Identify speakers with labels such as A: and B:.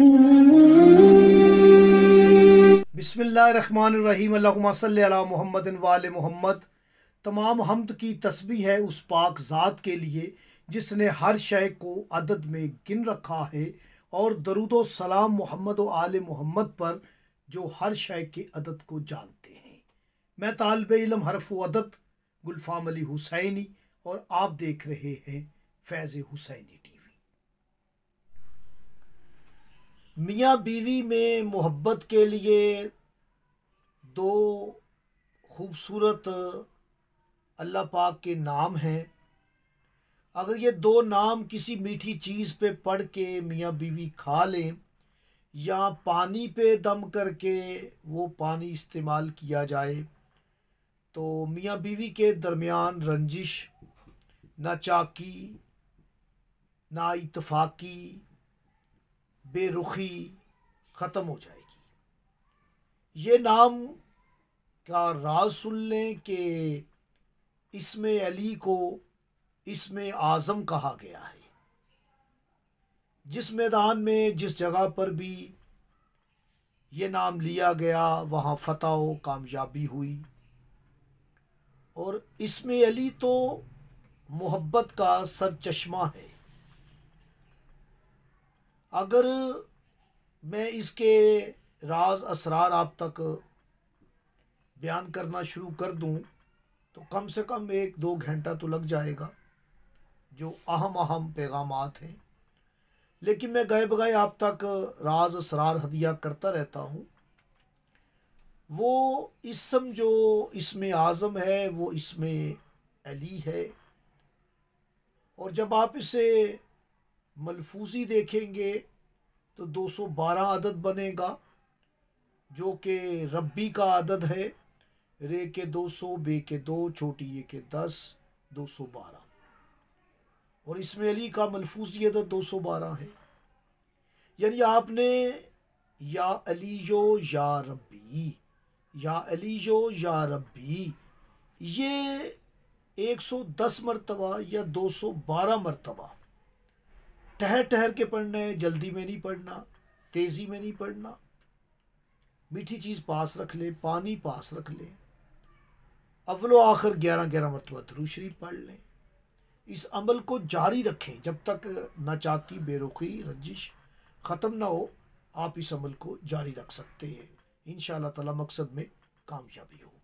A: बिसमीम्ल मोहम्मद वाल मोहम्मद तमाम हमद की तस्वीर है उस पाक ज़ात के लिए जिसने हर शय को अदद में गिन रखा है और दरुद सलाम मोहम्मद आल मोहम्मद पर जो हर शय के अदद को जानते हैं मैं तालब इलम हरफ अदत गुलफाम अली हुसैनी और आप देख रहे हैं फैज़ हुसैनी टी मियाँ बीवी में मोहब्बत के लिए दो खूबसूरत अल्लाह पाक के नाम हैं अगर ये दो नाम किसी मीठी चीज़ पे पढ़ के मियाँ बीवी खा लें या पानी पे दम करके वो पानी इस्तेमाल किया जाए तो मियाँ बीवी के दरमियान रंजिश ना चाकी ना इतफाक़ी बेरुखी ख़त्म हो जाएगी ये नाम का राज सुन लें कि इसमें अली को इसमें आज़म कहा गया है जिस मैदान में जिस जगह पर भी ये नाम लिया गया वहाँ फतह कामयाबी हुई और इसमें अली तो मोहब्बत का सर चश्मा है अगर मैं इसके राज असरार आप तक बयान करना शुरू कर दूं तो कम से कम एक दो घंटा तो लग जाएगा जो अहम अहम पैगाम हैं लेकिन मैं गए बगाए आप तक राज असरार हदिया करता रहता हूँ वो इसम जो इसमें आज़म है वो इसमें अली है और जब आप इसे मलफूजी देखेंगे तो 212 अदद बनेगा जो कि रब्बी का अदद है रे के 200 बे के दो छोटी ये के दस दो सौ बारह और इसमें अली का मलफूजी अदद दो सौ बारह है यानी आपने या अली जो या रब्बी या अली या रब्बी ये 110 मरतबा या 212 मरतबा ठहर ठहर के पढ़ना है जल्दी में नहीं पढ़ना तेज़ी में नहीं पढ़ना मीठी चीज़ पास रख ले पानी पास रख ले अवलो आखिर ग्यारह ग्यारह मरतबा दरूशरी पढ़ लें इस अमल को जारी रखें जब तक नाचाकी बेरुखी रंजिश ख़त्म ना हो आप इस अमल को जारी रख सकते हैं इन तला मकसद में कामयाबी हो